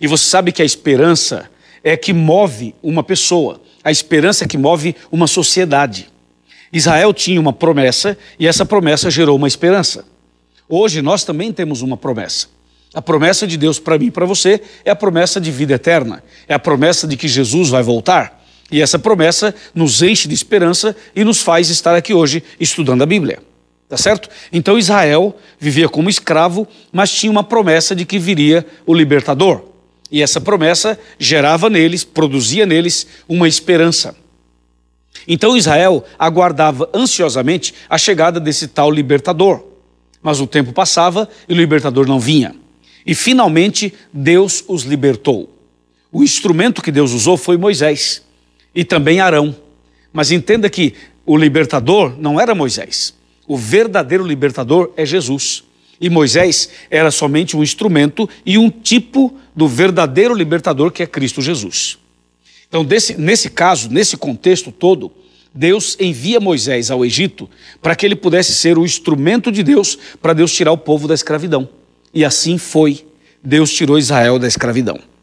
E você sabe que a esperança é que move uma pessoa, a esperança é que move uma sociedade. Israel tinha uma promessa e essa promessa gerou uma esperança. Hoje nós também temos uma promessa. A promessa de Deus para mim e para você é a promessa de vida eterna, é a promessa de que Jesus vai voltar. E essa promessa nos enche de esperança e nos faz estar aqui hoje estudando a Bíblia. Tá certo? Então Israel vivia como escravo, mas tinha uma promessa de que viria o libertador. E essa promessa gerava neles, produzia neles uma esperança. Então Israel aguardava ansiosamente a chegada desse tal libertador. Mas o tempo passava e o libertador não vinha. E finalmente Deus os libertou. O instrumento que Deus usou foi Moisés e também Arão. Mas entenda que o libertador não era Moisés. O verdadeiro libertador é Jesus. E Moisés era somente um instrumento e um tipo do verdadeiro libertador que é Cristo Jesus. Então, desse, nesse caso, nesse contexto todo, Deus envia Moisés ao Egito para que ele pudesse ser o instrumento de Deus para Deus tirar o povo da escravidão. E assim foi. Deus tirou Israel da escravidão.